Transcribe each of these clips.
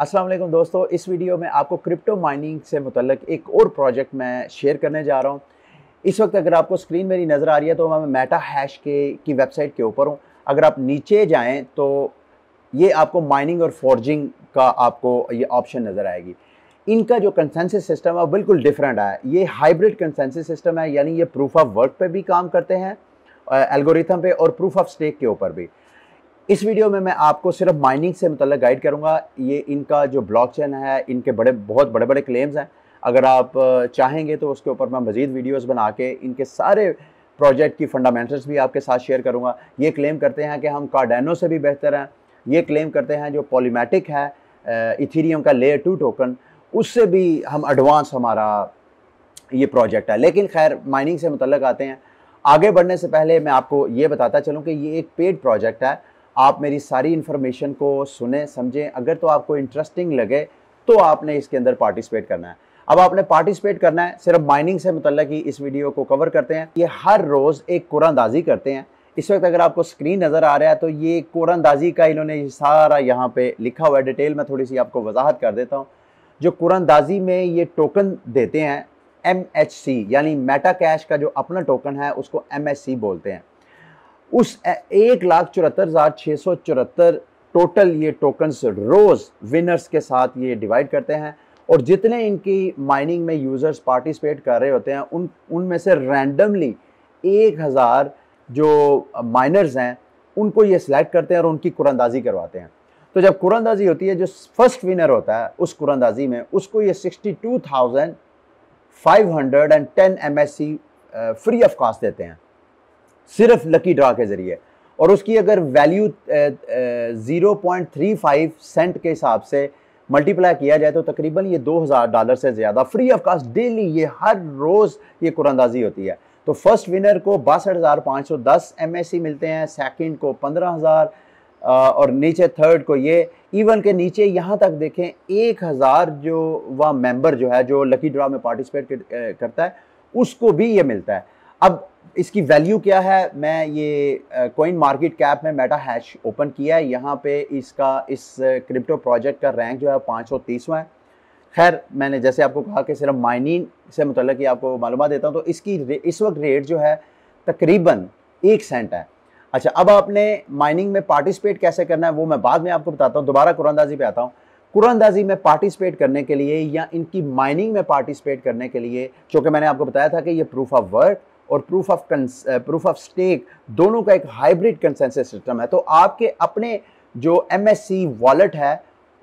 अस्सलाम वालेकुम दोस्तों इस वीडियो में आपको क्रिप्टो माइनिंग से मुतलक एक और प्रोजेक्ट मैं शेयर करने जा रहा हूँ इस वक्त अगर आपको स्क्रीन मेरी नज़र आ रही है तो मैं मेटा हैश के की वेबसाइट के ऊपर हूँ अगर आप नीचे जाएँ तो ये आपको माइनिंग और फॉर्जिंग का आपको ये ऑप्शन नज़र आएगी इनका जो कंसेंसस सिस्टम है बिल्कुल डिफरेंट है ये हाइब्रिड कंसेंसस सिस्टम है यानी ये प्रूफ ऑफ वर्क पे भी काम करते हैं एल्गोरिथम पे और प्रूफ ऑफ स्टेक के ऊपर भी इस वीडियो में मैं आपको सिर्फ माइनिंग से मतलब गाइड करूँगा ये इनका जो ब्लॉकचेन है इनके बड़े बहुत बड़े बड़े क्लेम्स हैं अगर आप चाहेंगे तो उसके ऊपर मैं मज़ीद वीडियोस बना के इनके सारे प्रोजेक्ट की फंडामेंटल्स भी आपके साथ शेयर करूँगा ये क्लेम करते हैं कि हम कार्डेनो से भी बेहतर हैं ये क्लेम करते हैं जो पॉलीमेटिक है इथीरियम का लेयर टू टोकन उससे भी हम एडवांस हमारा ये प्रोजेक्ट है लेकिन खैर माइनिंग से मतलब आते हैं आगे बढ़ने से पहले मैं आपको ये बताता चलूँ कि ये एक पेड प्रोजेक्ट है आप मेरी सारी इन्फॉर्मेशन को सुने समझें अगर तो आपको इंटरेस्टिंग लगे तो आपने इसके अंदर पार्टिसिपेट करना है अब आपने पार्टिसिपेट करना है सिर्फ माइनिंग से मतलब ही इस वीडियो को कवर करते हैं ये हर रोज़ एक कुरानदाजी करते हैं इस वक्त अगर आपको स्क्रीन नज़र आ रहा है तो ये कुरानदाजी का इन्होंने सारा यहाँ पे लिखा हुआ है डिटेल में थोड़ी सी आपको वजाहत कर देता हूँ जो कुरानंदाजी में ये टोकन देते हैं एम यानी मेटा कैश का जो अपना टोकन है उसको एम बोलते हैं उस एक लाख चौहत्तर हज़ार छः सौ चौहत्तर टोटल ये टोकन्स रोज़ विनर्स के साथ ये डिवाइड करते हैं और जितने इनकी माइनिंग में यूज़र्स पार्टिसिपेट कर रहे होते हैं उन उनमें से रैंडमली एक हज़ार जो माइनर्स हैं उनको ये सिलेक्ट करते हैं और उनकी कुरंदाजी करवाते हैं तो जब कुरंदाजी होती है जो फर्स्ट विनर होता है उस कुरंदाजी में उसको ये sixty two thousand five hundred and ten M S C free of cost देते हैं सिर्फ लकी ड्रा के ज़रिए और उसकी अगर value zero point three five cent के हिसाब से मल्टीप्लाई किया जाए तो तकरीबन ये दो हज़ार डॉलर से ज़्यादा फ्री ऑफ कास्ट डेली ये हर रोज़ ये कुरंदाजी होती है तो फर्स्ट विनर को बासठ हज़ार पांच सौ दस एम मिलते हैं सेकेंड को पंद्रह हज़ार और नीचे थर्ड को ये इवन के नीचे यहाँ तक देखें एक हज़ार जो वह मेंबर जो है जो लकी ड्रा में पार्टिसिपेट करता है उसको भी ये मिलता है अब इसकी वैल्यू क्या है मैं ये कोइन मार्केट कैप में मेटा हैश ओपन किया है यहाँ पे इसका इस क्रिप्टो प्रोजेक्ट का रैंक जो है पाँच सौ तीसवा है खैर मैंने जैसे आपको कहा कि सिर्फ माइनिंग से मतलब कि आपको मालूम देता हूँ तो इसकी इस वक्त रेट जो है तकरीबन एक सेंट है अच्छा अब आपने माइनिंग में पार्टिसिपेट कैसे करना है वो मैं बाद में आपको बताता हूँ दोबारा कुरानंदाजी पर आता हूँ कुरानंदाजी में पार्टिसिपेट करने के लिए या इनकी माइनिंग में पार्टिसिपेट करने के लिए चूँकि मैंने आपको बताया था कि ये प्रूफ ऑफ वर्क और proof of proof of stake दोनों का एक हाइब्रिड कंसेंसस सिस्टम है तो आपके अपने जो एम वॉलेट है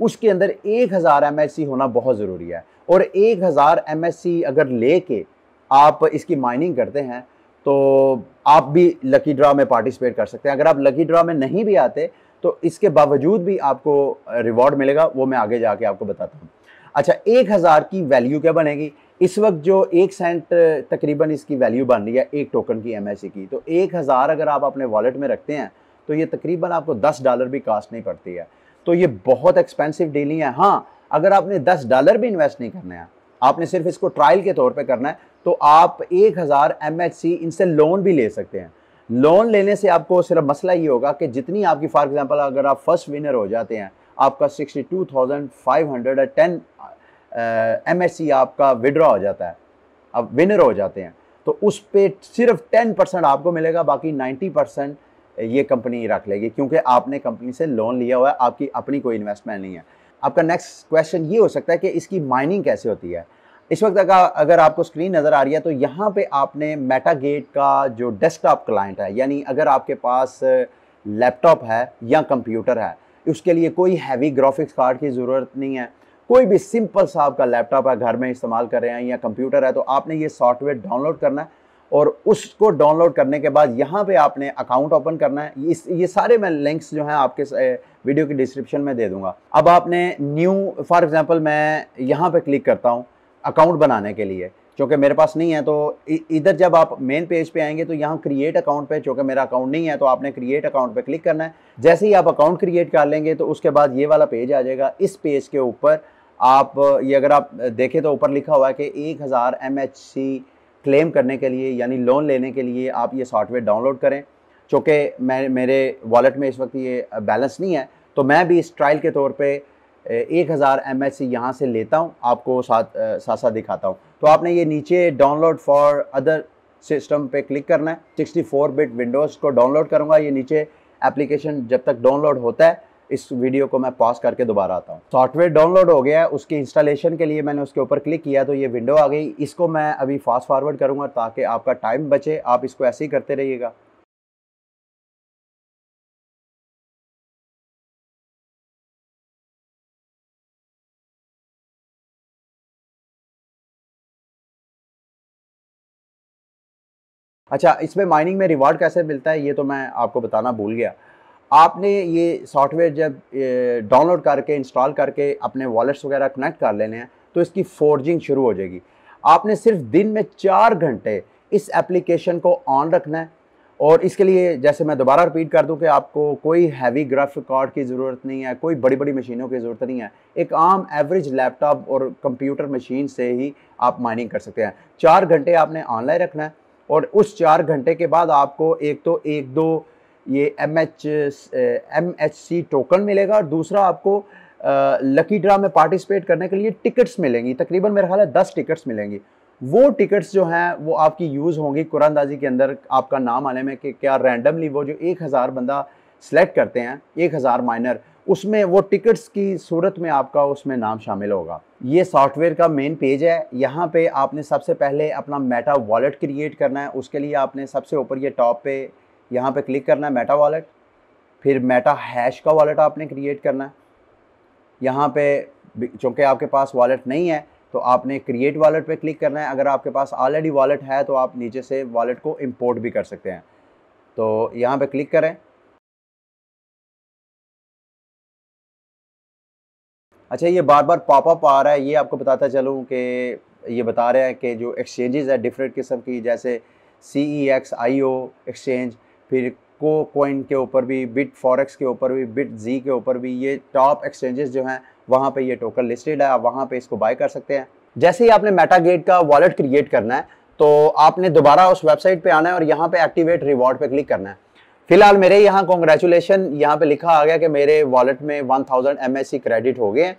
उसके अंदर एक हज़ार एम होना बहुत ज़रूरी है और एक हज़ार एम अगर ले के आप इसकी माइनिंग करते हैं तो आप भी लकी ड्रा में पार्टिसिपेट कर सकते हैं अगर आप लकी ड्रा में नहीं भी आते तो इसके बावजूद भी आपको रिवॉर्ड uh, मिलेगा वो मैं आगे जाके आपको बताता हूँ अच्छा एक हज़ार की वैल्यू क्या बनेगी इस वक्त जो एक सेंट तकरीबन इसकी वैल्यू बन रही है एक टोकन की एम e की तो एक हज़ार अगर आप अपने वॉलेट में रखते हैं तो ये तकरीबन आपको दस डॉलर भी कास्ट नहीं पड़ती है तो ये बहुत एक्सपेंसिव डीलिंग है हाँ अगर आपने दस डॉलर भी इन्वेस्ट नहीं करना है आपने सिर्फ इसको ट्रायल के तौर पर करना है तो आप एक हज़ार एम e इनसे लोन भी ले सकते हैं लोन लेने से आपको सिर्फ मसला ये होगा कि जितनी आपकी फॉर एग्जाम्पल अगर आप फर्स्ट विनर हो जाते हैं आपका sixty two thousand five hundred and ten M S C आपका विड्रा हो जाता है आप विनर हो जाते हैं तो उस पर सिर्फ टेन परसेंट आपको मिलेगा बाकी नाइन्टी परसेंट ये कंपनी रख लेगी क्योंकि आपने कंपनी से लोन लिया हुआ है आपकी अपनी कोई इन्वेस्टमेंट नहीं है आपका नेक्स्ट क्वेश्चन ये हो सकता है कि इसकी माइनिंग कैसे होती है इस वक्त अगर आपको स्क्रीन नज़र आ रही है तो यहाँ पे आपने मेटागेट का जो डेस्कटॉप क्लाइंट है यानी अगर आपके पास लैपटॉप है या कंप्यूटर है उसके लिए कोई हैवी ग्राफिक्स कार्ड की ज़रूरत नहीं है कोई भी सिंपल सा आपका लैपटॉप है घर में इस्तेमाल कर रहे हैं या कंप्यूटर है तो आपने ये सॉफ्टवेयर डाउनलोड करना है और उसको डाउनलोड करने के बाद यहाँ पे आपने अकाउंट ओपन करना है इस ये सारे मैं लिंक्स जो हैं आपके वीडियो के डिस्क्रिप्शन में दे दूंगा अब आपने न्यू फॉर एग्जांपल मैं यहाँ पे क्लिक करता हूँ अकाउंट बनाने के लिए चूँकि मेरे पास नहीं है तो इधर जब आप मेन पेज पे आएंगे तो यहाँ क्रिएट अकाउंट पे चूँकि मेरा अकाउंट नहीं है तो आपने क्रिएट अकाउंट पे क्लिक करना है जैसे ही आप अकाउंट क्रिएट कर लेंगे तो उसके बाद ये वाला पेज आ जाएगा इस पेज के ऊपर आप ये अगर आप देखें तो ऊपर लिखा हुआ है कि एक हज़ार एम क्लेम करने के लिए यानी लोन लेने के लिए आप ये सॉफ्टवेयर डाउनलोड करें चूँकि मैं मेरे वॉलेट में इस वक्त ये बैलेंस नहीं है तो मैं भी इस ट्रायल के तौर पे एक हज़ार एम एच यहाँ से लेता हूँ आपको साथ साथ साथ दिखाता हूँ तो आपने ये नीचे डाउनलोड फॉर अदर सिस्टम पे क्लिक करना है 64 बिट विंडोज़ को डाउनलोड करूँगा ये नीचे एप्लीकेशन जब तक डाउनलोड होता है इस वीडियो को मैं पॉज करके दोबारा आता हूँ सॉफ्टवेयर डाउनलोड हो गया है उसकी इंस्टॉलेशन के लिए मैंने उसके ऊपर क्लिक किया तो ये विंडो आ गई इसको मैं अभी फास्ट फॉरवर्ड करूँगा ताकि आपका टाइम बचे आप इसको ऐसे ही करते रहिएगा अच्छा इसमें माइनिंग में रिवार्ड कैसे मिलता है ये तो मैं आपको बताना भूल गया आपने ये सॉफ्टवेयर जब डाउनलोड करके इंस्टॉल करके अपने वॉलेट्स वगैरह कनेक्ट कर लेने हैं तो इसकी फोर्जिंग शुरू हो जाएगी आपने सिर्फ दिन में चार घंटे इस एप्लीकेशन को ऑन रखना है और इसके लिए जैसे मैं दोबारा रिपीट कर दूं कि आपको कोई हैवी ग्राफिक कार्ड की ज़रूरत नहीं है कोई बड़ी बड़ी मशीनों की ज़रूरत नहीं है एक आम एवरेज लैपटॉप और कंप्यूटर मशीन से ही आप माइनिंग कर सकते हैं चार घंटे आपने ऑनलाइन रखना है और उस चार घंटे के बाद आपको एक तो एक दो ये M H M H C token मिलेगा और दूसरा आपको लकी ड्रा में पार्टिसिपेट करने के लिए टिकट्स मिलेंगी तकरीबन मेरे ख्याल है दस टिकट्स मिलेंगी वो टिकट्स जो हैं वो आपकी यूज़ होंगी कुरानदाजी के अंदर आपका नाम आने में कि क्या रैंडमली वो जो एक हज़ार बंदा सेलेक्ट करते हैं एक हज़ार माइनर उसमें वो टिकट्स की सूरत में आपका उसमें नाम शामिल होगा ये सॉफ्टवेयर का मेन पेज है यहाँ पे आपने सबसे पहले अपना मेटा वॉलेट क्रिएट करना है उसके लिए आपने सबसे ऊपर ये टॉप पे यहाँ पे क्लिक करना है मेटा वॉलेट फिर मेटा हैश का वॉलेट आपने क्रिएट करना है यहाँ पे चूँकि आपके पास वॉलेट नहीं है तो आपने क्रिएट वॉलेट पे क्लिक करना है अगर आपके पास ऑलरेडी वॉलेट है तो आप नीचे से वॉलेट को इंपोर्ट भी कर सकते हैं तो यहाँ पे क्लिक करें अच्छा ये बार बार पॉपअप आ रहा है ये आपको बताता चलूँ कि ये बता रहे हैं कि जो एक्सचेंजेस है डिफरेंट किस्म की जैसे सी ई एक्स आई ओ एक्सचेंज फिर को कोइन के ऊपर भी बिट फॉरेक्स के ऊपर भी बिट जी के ऊपर भी ये टॉप एक्सचेंजेस जो हैं वहाँ पे ये टोकन लिस्टेड है आप वहाँ पे इसको बाय कर सकते हैं जैसे ही आपने मेटागेट का वॉलेट क्रिएट करना है तो आपने दोबारा उस वेबसाइट पे आना है और यहाँ पे एक्टिवेट रिवॉर्ड पे क्लिक करना है फिलहाल मेरे यहाँ कॉन्ग्रेचुलेशन यहाँ पे लिखा आ गया कि मेरे वॉलेट में वन थाउजेंड क्रेडिट हो गए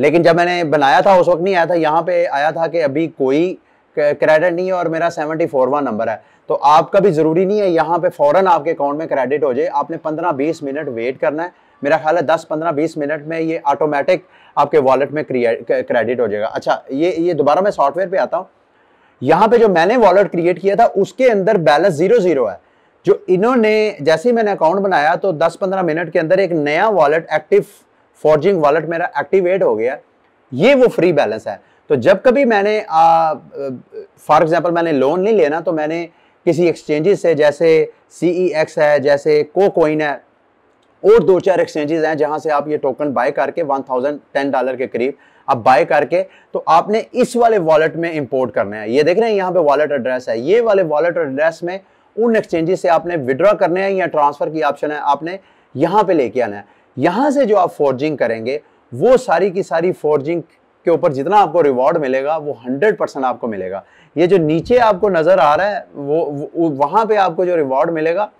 लेकिन जब मैंने बनाया था उस वक्त नहीं आया था यहाँ पे आया था कि अभी कोई क्रेडिट नहीं है और मेरा सेवेंटी फोरवा नंबर है तो आपका भी ज़रूरी नहीं है यहाँ पे फ़ौरन आपके अकाउंट में क्रेडिट हो जाए आपने पंद्रह बीस मिनट वेट करना है मेरा ख्याल है दस पंद्रह बीस मिनट में ये ऑटोमेटिक आपके वॉलेट में क्रेडिट हो जाएगा अच्छा ये ये दोबारा मैं सॉफ्टवेयर पे आता हूँ यहाँ पे जो मैंने वॉलेट क्रिएट किया था उसके अंदर बैलेंस जीरो जीरो है जो इन्होंने जैसे ही मैंने अकाउंट बनाया तो दस पंद्रह मिनट के अंदर एक नया वॉलेट एक्टिव फॉर्जिंग वॉलेट मेरा एक्टिवेट हो गया ये वो फ्री बैलेंस है तो जब कभी मैंने फॉर एग्ज़ाम्पल मैंने लोन नहीं लेना तो मैंने किसी एक्सचेंजेस से जैसे सी ई एक्स है जैसे को कोइन है और दो चार एक्सचेंजेस हैं जहां से आप ये टोकन बाय करके वन थाउजेंड टेन डॉलर के करीब आप बाय करके तो आपने इस वाले वॉलेट में इंपोर्ट करना है ये देख रहे हैं यहाँ पे वॉलेट एड्रेस है ये वाले वॉलेट एड्रेस में उन एक्सचेंजेस से आपने विड्रॉ करने हैं या ट्रांसफ़र की ऑप्शन है आपने यहाँ पे लेके आना है यहाँ से जो आप फोर्जिंग करेंगे वो सारी की सारी फोर्जिंग के ऊपर जितना आपको रिवॉर्ड मिलेगा वो हंड्रेड परसेंट आपको मिलेगा ये जो नीचे आपको नज़र आ रहा है वो, वो वहां पे आपको जो रिवॉर्ड मिलेगा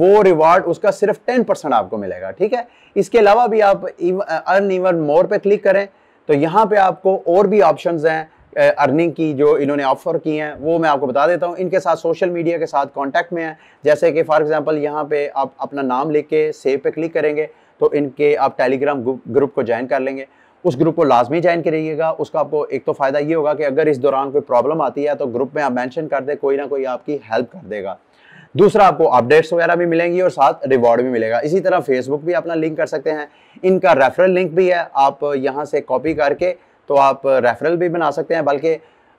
वो रिवॉर्ड उसका सिर्फ टेन परसेंट आपको मिलेगा ठीक है इसके अलावा भी आप अर्न इवन मोर पे क्लिक करें तो यहाँ पे आपको और भी ऑप्शन हैं अर्निंग की जो इन्होंने ऑफर की हैं वो मैं आपको बता देता हूँ इनके साथ सोशल मीडिया के साथ कॉन्टेक्ट में है जैसे कि फॉर एग्जाम्पल यहाँ पे आप अपना नाम लिख के सेव पे क्लिक करेंगे तो इनके आप टेलीग्राम ग्रुप को ज्वाइन कर लेंगे उस ग्रुप को लाजमी ज्वाइन करिएगा उसका आपको एक तो फ़ायदा ये होगा कि अगर इस दौरान कोई प्रॉब्लम आती है तो ग्रुप में आप मैंशन कर दे कोई ना कोई आपकी हेल्प कर देगा दूसरा आपको अपडेट्स वगैरह भी मिलेंगी और साथ रिवॉर्ड भी मिलेगा इसी तरह फेसबुक भी अपना लिंक कर सकते हैं इनका रेफरल लिंक भी है आप यहाँ से कॉपी करके तो आप रेफरल भी बना सकते हैं बल्कि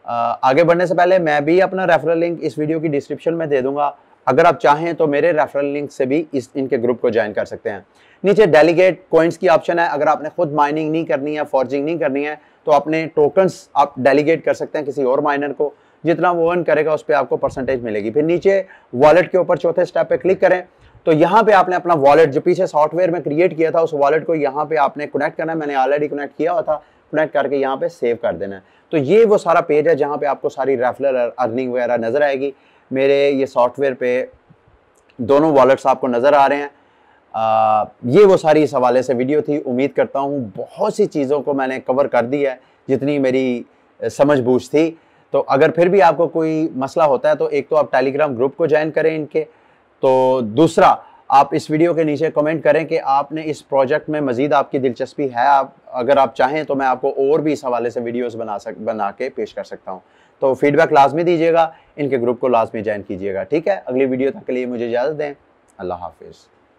आगे बढ़ने से पहले मैं भी अपना रेफरल लिंक इस वीडियो की डिस्क्रिप्शन में दे दूंगा अगर आप चाहें तो मेरे रेफरल लिंक से भी इस इनके ग्रुप को ज्वाइन कर सकते हैं नीचे डेलीगेट कॉइन्स की ऑप्शन है अगर आपने खुद माइनिंग नहीं करनी है फॉर्जिंग नहीं करनी है तो अपने टोकन्स आप डेलीगेट कर सकते हैं किसी और माइनर को जितना वो अर्न करेगा उस पर आपको परसेंटेज मिलेगी फिर नीचे वॉलेट के ऊपर चौथे स्टेप पे क्लिक करें तो यहाँ पे आपने अपना वॉलेट जो पीछे सॉफ्टवेयर में क्रिएट किया था उस वॉलेट को यहाँ पे आपने कनेक्ट करना है मैंने ऑलरेडी कनेक्ट किया हुआ था कनेक्ट करके यहाँ पे सेव कर देना है तो ये वो सारा पेज है जहाँ पे आपको सारी रेफरल अर्निंग वगैरह नज़र आएगी मेरे ये सॉफ्टवेयर पे दोनों वॉलेट्स आपको नज़र आ रहे हैं ये वो सारी इस हवाले से वीडियो थी उम्मीद करता हूँ बहुत सी चीज़ों को मैंने कवर कर दिया है जितनी मेरी समझ बूझ थी तो अगर फिर भी आपको कोई मसला होता है तो एक तो आप टेलीग्राम ग्रुप को ज्वाइन करें इनके तो दूसरा आप इस वीडियो के नीचे कमेंट करें कि आपने इस प्रोजेक्ट में मज़ीद आपकी दिलचस्पी है आप अगर आप चाहें तो मैं आपको और भी इस हवाले से वीडियोस बना सक बना के पेश कर सकता हूं तो फीडबैक लाजमी दीजिएगा इनके ग्रुप को लाजमी ज्वाइन कीजिएगा ठीक है अगली वीडियो तक के लिए मुझे इजाज़त दें अल्लाह हाफिज़